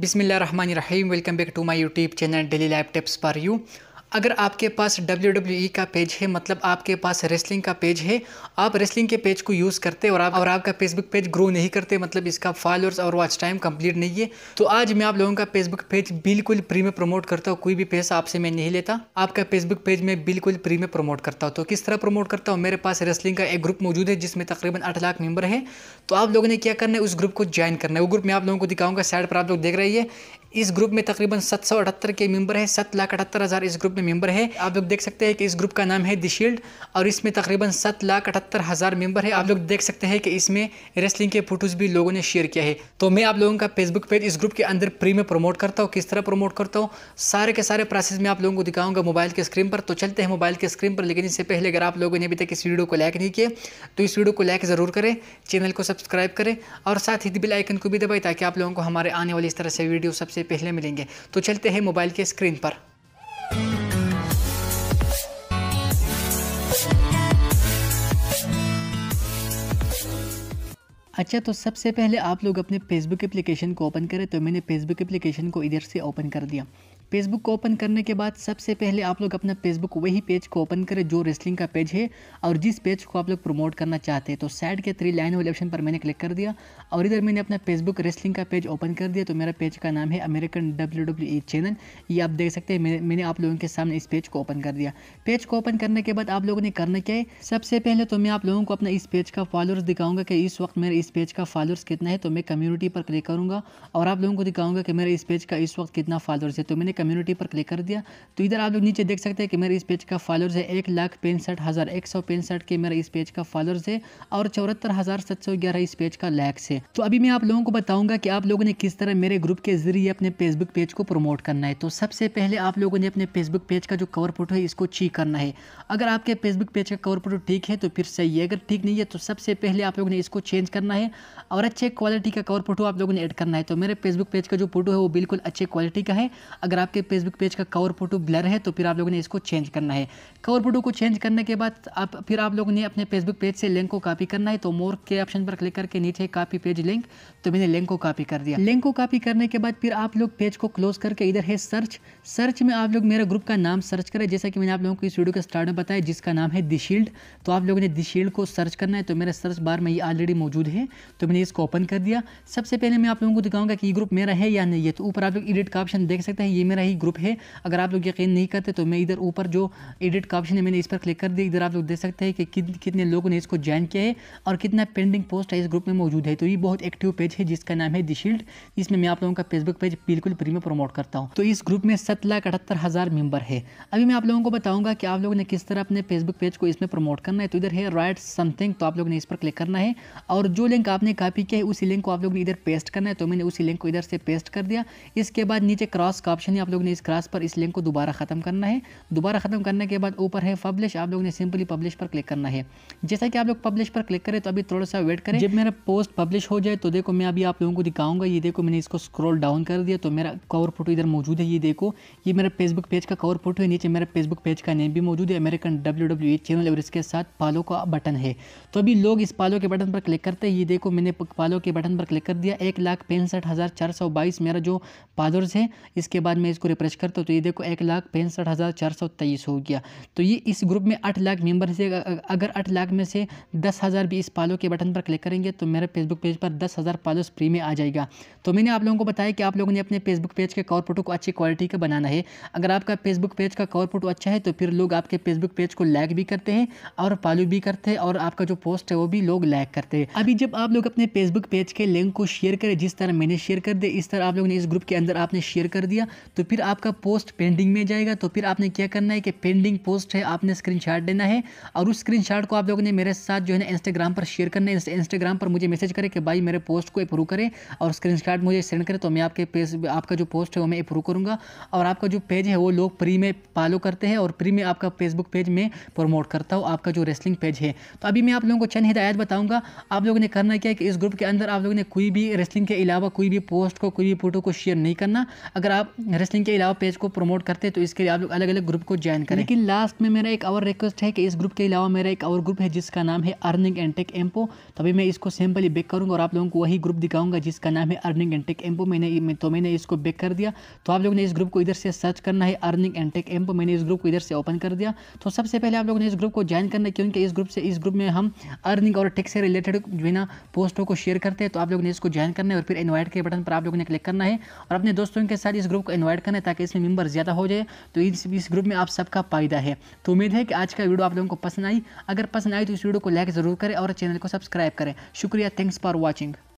Bismillah Rahman Rahim. Welcome back to my YouTube channel Daily Life Tips for You. अगर आपके पास W e का page है मतलब आपके पास रेसलिंग का पेज है आप रेसलिंग के पेज को यूज़ करते और आप और आपका फेसबुक पेज ग्रो नहीं करते मतलब इसका फॉलोअर्स और वॉच टाइम कंप्लीट नहीं है तो आज मैं आप लोगों का फेसबुक पेज बिल्कुल फ्री में प्रमोट करता हूँ कोई भी पैसा आपसे मैं नहीं लेता आपका फेसबुक पेज मैं बिल्कुल फ्री में प्रमोट करता हूँ तो किस तरह प्रमोट करता हूँ मेरे पास रेसलिंग का एक ग्रुप मौजूद है जिसमें तकरीबन आठ लाख मेम्बर है तो आप लोगों ने क्या करना है उस ग्रुप को ज्वाइन करना है वो ग्रुप मैं आप लोगों को दिखाऊंगा साइड पर आप लोग देख रही है इस ग्रुप में तकरीबन सत के मेम्बर है सत लाख अठहत्तर हज़ार इस ग्रुप में मेंबर है आप लोग देख सकते हैं कि इस ग्रुप का नाम है दि शील्ड और इसमें तकरीबन सात लाख अठहत्तर हज़ार मेंबर है आप लोग देख सकते हैं कि इसमें रेसलिंग के फोटोज़ भी लोगों ने शेयर किया है तो मैं आप लोगों का फेसबुक पेज इस ग्रुप के अंदर फ्री में प्रमोट करता हूँ किस तरह प्रमोट करता हूँ सारे के सारे प्रोसेस में आप लोगों को दिखाऊंगा मोबाइल के स्क्रीन पर तो चलते हैं मोबाइल के स्क्रीन पर लेकिन इससे पहले अगर आप लोगों ने अभी तक इस वीडियो को लाइक नहीं किया तो इस वीडियो को लाइक ज़रूर करें चैनल को सब्सक्राइब करें और साथ ही बिल आइकन को भी दबाएं ताकि आप लोगों को हमारे आने वाली इस तरह से वीडियो सबसे पहले मिलेंगे तो चलते हैं मोबाइल के स्क्रीन पर अच्छा तो सबसे पहले आप लोग अपने फेसबुक एप्लीकेशन को ओपन करें तो मैंने फेसबुक एप्लीकेशन को इधर से ओपन कर दिया फेसबुक को ओपन करने के बाद सबसे पहले आप लोग अपना फेसबुक वही पेज को ओपन करें जो रेसलिंग का पेज है और जिस पेज को आप लोग प्रमोट करना चाहते हैं तो साइड के थ्री लाइन वाले ऑप्शन पर मैंने क्लिक कर दिया और इधर मैंने अपना फेसबुक रेसलिंग का पेज ओपन कर दिया तो मेरा पेज का नाम है American W W E channel ये आप देख सकते हैं मैंने आप लोगों के सामने इस पेज को ओपन कर दिया पेज को ओपन करने के बाद आप लोगों ने करना क्या है सबसे पहले तो मैं आप लोगों को अपना इस पेज का फॉलोअर्स दिखाऊंगा कि इस वक्त मेरे इस पेज का फॉलोअर्स कितना है तो मैं कम्युनिटी पर क्लिक करूँगा और आप लोगों को दिखाऊंगा कि मेरे इस पेज का इस वक्त कितना फॉलोअर्स है तो मैंने कम्युनिटी पर क्लिक कर दिया तो इधर आप लोग नीचे देख सकते हैं कि मेरे इस पेज का फॉलोअर्स है एक लाख पैंसठ हज़ार एक सौ पैंसठ के मेरे इस पेज का फॉलोअर्स है और चौहत्तर हज़ार सात सौ ग्यारह इस पेज का लैक्स है तो अभी मैं आप लोगों को बताऊंगा कि आप लोगों ने किस तरह मेरे ग्रुप के जरिए अपने फेसबुक पेज को प्रमोट करना है तो सबसे पहले आप लोगों ने अपने फेसबुक पेज का जो कवर फोटो है इसको ठीक करना है अगर आपके फेसबुक पेज का कवर फोटो ठीक है तो फिर सही है अगर ठीक नहीं है तो सबसे पहले आप लोगों ने इसको चेंज करना है और अच्छे क्वालिटी का कवर फोटो आप लोगों ने ऐड करना है तो मेरे फेसबुक पेज का जो फोटो है वो बिल्कुल अच्छे क्वालिटी का है अगर आपके फेसबुक पेज का कवर फोटो ब्लर है तो फिर आप लोगों ने इसको चेंज करना है कवर फोटो को चेंज करने के बाद आप फिर आप लोगों ने अपने फेसबुक पेज से लिंक को कॉपी करना है तो मोर के ऑप्शन पर क्लिक करके नीचे कॉपी पेज लिंक तो मैंने लिंक को कॉपी कर दिया लिंक को कॉपी करने के बाद फिर आप लोग पेज को क्लोज करके इधर है सर्च सर्च में आप लोग मेरे ग्रुप का नाम सर्च करें जैसा कि मैंने आप लोगों को इस वीडियो के स्टार्ट में बताया जिसका नाम है दिशील्ड तो आप लोगों ने दिशील्ड को सर्च करना है तो मेरे सर्च बार में ये ऑलरेडी मौजूद है तो मैंने इसको ओपन कर दिया सबसे पहले मैं आप लोगों को दिखाऊंगा कि ये ग्रुप मेरा है या नहीं है तो ऊपर आप लोग एडिट का ऑप्शन देख सकते हैं ये मेरा मेरा ही ग्रुप है अगर आप लोग यकीन नहीं करते तो मैं इधर ऊपर जो एडिट का ऑप्शन है मैंने इस पर क्लिक कर दिया इधर आप लोग देख सकते हैं कि कितने लोगों ने इसको ज्वाइन किया है और कितना पेंडिंग पोस्ट है इस ग्रुप में मौजूद है तो ये बहुत एक्टिव पेज है जिसका नाम है दिशील्ड इसमें मैं आप लोगों का फेसबुक पेज बिल्कुल फ्री में प्रमोट करता हूँ तो इस ग्रुप में सत लाख अठहत्तर हज़ार मेम्बर है अभी मैं आप लोगों को बताऊँगा कि आप लोगों ने किस तरह अपने फेसबुक पेज को इसमें प्रमोट करना है तो इधर है राइट समथिंग तो आप लोग ने इस पर क्लिक करना है और जो लिंक आपने कापी किया है उसी लिंक को आप लोग ने इधर पेस्ट करना है तो मैंने उसी लिंक को इधर से पेस्ट कर दिया इसके बाद नीचे क्रॉस का ऑप्शन है आप लोग ने इस क्लास पर इस लिंक को दोबारा ख़त्म करना है दोबारा ख़त्म करने के बाद ऊपर है पब्लिश आप लोग ने सिंपली पब्लिश पर क्लिक करना है जैसा कि आप लोग पब्लिश पर क्लिक करें तो अभी थोड़ा सा वेट करें जब मेरा पोस्ट पब्लिश हो जाए तो देखो मैं अभी आप लोगों को दिखाऊंगा ये देखो मैंने इसको स्क्रॉल डाउन कर दिया तो मेरा कवर फोटो इधर मौजूद है ये देखो ये मेरा फेसबुक पेज का कवर फोटो है नीचे मेरा फेसबुक पेज का नेम भी मौजूद है अमेरिकन डब्ल्यू डब्ल्यू चैनल और इसके साथ पालो का बटन है तो अभी लोग इस पालो के बटन पर क्लिक करते हैं ये देखो मैंने पालो के बटन पर क्लिक कर दिया एक लाख पैंसठ हज़ार चार सौ बाईस मेरा जो पालोर्स है इसके बाद मैं इसको रिप्रेस करता तो, हूँ तो ये देखो एक लाख पैंसठ हज़ार चार सौ तेईस हो गया तो ये इस ग्रुप में आठ लाख मेंबर से अगर आठ लाख में से दस हज़ार भी इस पालो के बटन पर क्लिक करेंगे तो मेरे फेसबुक पेज पर दस हज़ार पालोस फ्री में आ जाएगा तो मैंने आप लोगों को बताया कि आप लोगों ने अपने फेसबुक पेज के कवर फोटो को अच्छी क्वालिटी का बनाना है अगर आपका फेसबुक पेज का कवर फोटो अच्छा है तो फिर लोग आपके फेसबुक पेज को लाइक भी करते हैं और फॉलो भी करते हैं और आपका जो पोस्ट है वो भी लोग लाइक करते हैं अभी जब आप लोग अपने फेसबुक पेज के लिंक को शेयर करें जिस तरह मैंने शेयर कर दिया इस तरह आप लोगों ने इस ग्रुप के अंदर आपने शेयर कर दिया तो फिर आपका पोस्ट पेंडिंग में जाएगा तो फिर आपने क्या करना है कि पेंडिंग पोस्ट है आपने स्क्रीनशॉट लेना है और उस स्क्रीनशॉट को आप लोगों ने मेरे साथ जो है ना इंस्टाग्राम पर शेयर करना है इंस्टाग्राम पर मुझे मैसेज करें कि भाई मेरे पोस्ट को अप्रूव करें और स्क्रीनशॉट मुझे सेंड करें तो मैं आपके पेज आपका जो पोस्ट है वो मैं अप्रूव करूँगा और आपका जो पेज है वो लोग फ्री में फॉलो करते हैं और फ्री में आपका फेसबुक पेज में प्रमोट करता हूँ आपका जो रेस्लिंग पेज है तो अभी मैं आप लोगों को चंद हिदायत बताऊँगा आप लोगों ने करना क्या है कि इस ग्रुप के अंदर आप लोगों ने कोई भी रेस्लिंग के अलावा कोई भी पोस्ट को कोई भी फोटो को शेयर नहीं करना अगर आप रेसलिंग के अलावा पेज को प्रमोट करते हैं तो इसके लिए आप लोग अलग अलग ग्रुप को ज्वाइन करें लेकिन लास्ट में मेरा एक और रिक्वेस्ट है कि इस ग्रुप के अलावा मेरा एक और ग्रुप है जिसका नाम है अर्निंग एंड टेक एम्पो तभी मैं इसको सिंपली बेक करूँगा और आप लोगों को वही ग्रुप दिखाऊंगा जिसका नाम है अर्निंग एंड टेक एम्पो मैंने तो मैंने इसको बेक कर दिया तो आप लोग ने इस ग्रुप को इधर से सर्च करना है अर्निंग एंड टेक एम्पो मैंने इस ग्रुप को इधर से ओपन कर दिया तो सबसे पहले आप लोगों ने इस ग्रुप को ज्वाइन करना क्योंकि इस ग्रुप से इस ग्रुप में हम अर्निंग और टेक से रिलेटेड जो है ना पोस्टों को शेयर करते हैं तो आप लोग ने इसको ज्वाइन करना है और फिर इन्वाइट के बटन पर आप लोगों ने क्लिक करना है और अपने दोस्तों के साथ इस ग्रुप को इन्वाइट ऐड करना है ताकि इसमें मेम्बर ज़्यादा हो जाए तो इस इस ग्रुप में आप सबका फ़ायदा है तो उम्मीद है कि आज का वीडियो आप लोगों को पसंद आई अगर पसंद आई तो इस वीडियो को लाइक ज़रूर करें और चैनल को सब्सक्राइब करें शुक्रिया थैंक्स फॉर वॉचिंग